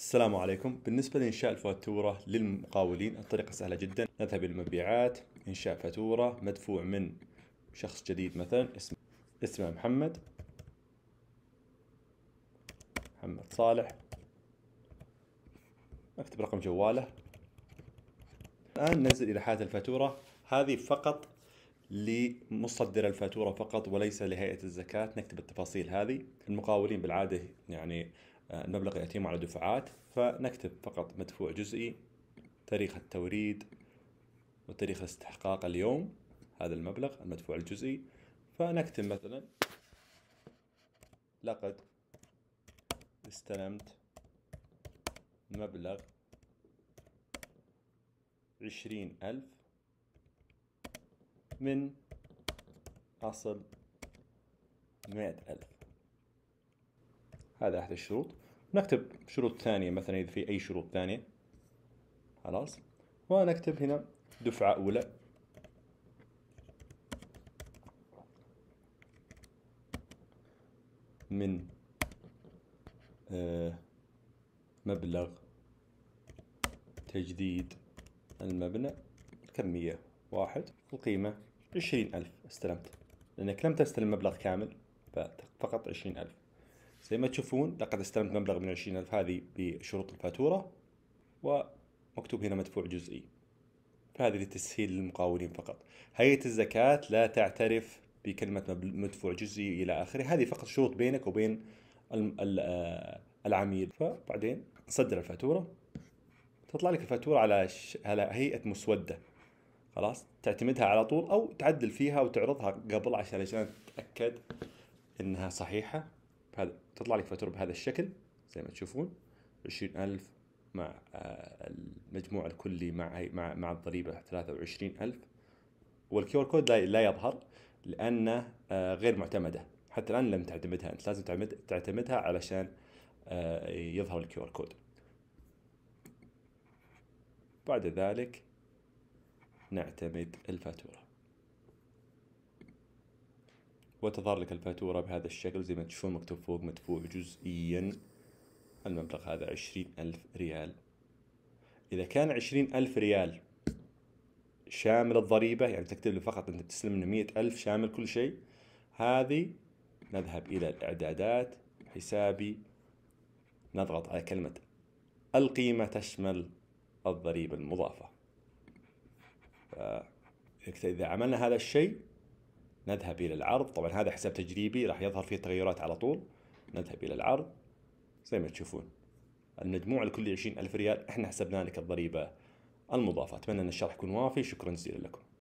السلام عليكم بالنسبة لإنشاء الفاتورة للمقاولين الطريقة سهلة جدا نذهب إلى المبيعات إنشاء فاتورة مدفوع من شخص جديد مثلا اسمه اسمه محمد محمد صالح اكتب رقم جواله الآن ننزل إلى حالة الفاتورة هذه فقط لمصدر الفاتورة فقط وليس لهيئة الزكاة نكتب التفاصيل هذه المقاولين بالعادة يعني المبلغ يأتي على دفعات فنكتب فقط مدفوع جزئي تاريخ التوريد وتاريخ استحقاق اليوم هذا المبلغ المدفوع الجزئي فنكتب مثلا لقد استلمت مبلغ عشرين ألف من أصل مائة ألف هذا احد الشروط نكتب شروط ثانية مثلا إذا في أي شروط ثانية خلاص ونكتب هنا دفعة أولى من آه، مبلغ تجديد المبنى كمية واحد القيمة عشرين ألف استلمت لأنك لم تستلم مبلغ كامل فقط عشرين ألف زي ما تشوفون لقد استلمت مبلغ من 20000 هذه بشروط الفاتورة ومكتوب هنا مدفوع جزئي فهذه لتسهيل للمقاولين فقط هيئة الزكاة لا تعترف بكلمة مدفوع جزئي إلى آخره هذه فقط شروط بينك وبين آه، العميل فبعدين صدر الفاتورة تطلع لك الفاتورة على ش... على هيئة مسودة خلاص تعتمدها على طول أو تعدل فيها وتعرضها قبل عشان عشان تتأكد إنها صحيحة بهذا تطلع لك فاتوره بهذا الشكل زي ما تشوفون 20000 مع آه، المجموع الكلي مع مع مع الضريبه 23000 والكيو ار كود لا يظهر لانه آه، غير معتمده حتى الان لم تعتمدها انت لازم تعتمد تعتمدها علشان آه، يظهر الكيو ار كود بعد ذلك نعتمد الفاتوره وتظهر لك الفاتورة بهذا الشكل زي ما تشوفون مكتوب فوق مدفوع جزئيا المبلغ هذا عشرين ألف ريال إذا كان عشرين ألف ريال شامل الضريبة يعني تكتب له فقط أنت تسلم منه مية ألف شامل كل شيء هذه نذهب إلى الإعدادات حسابي نضغط على كلمة القيمة تشمل الضريبة المضافة إذا عملنا هذا الشيء نذهب إلى العرض طبعا هذا حساب تجريبي راح يظهر فيه تغيرات على طول نذهب إلى العرض زي ما تشوفون المجموع الكلي 20000 ريال احنا حسبنا لك الضريبة المضافة أتمنى أن الشرح يكون وافي شكرا جزيلا لكم